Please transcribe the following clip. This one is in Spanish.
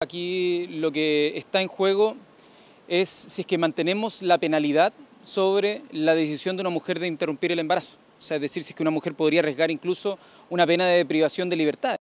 Aquí lo que está en juego es si es que mantenemos la penalidad sobre la decisión de una mujer de interrumpir el embarazo. O sea, es decir, si es que una mujer podría arriesgar incluso una pena de privación de libertad.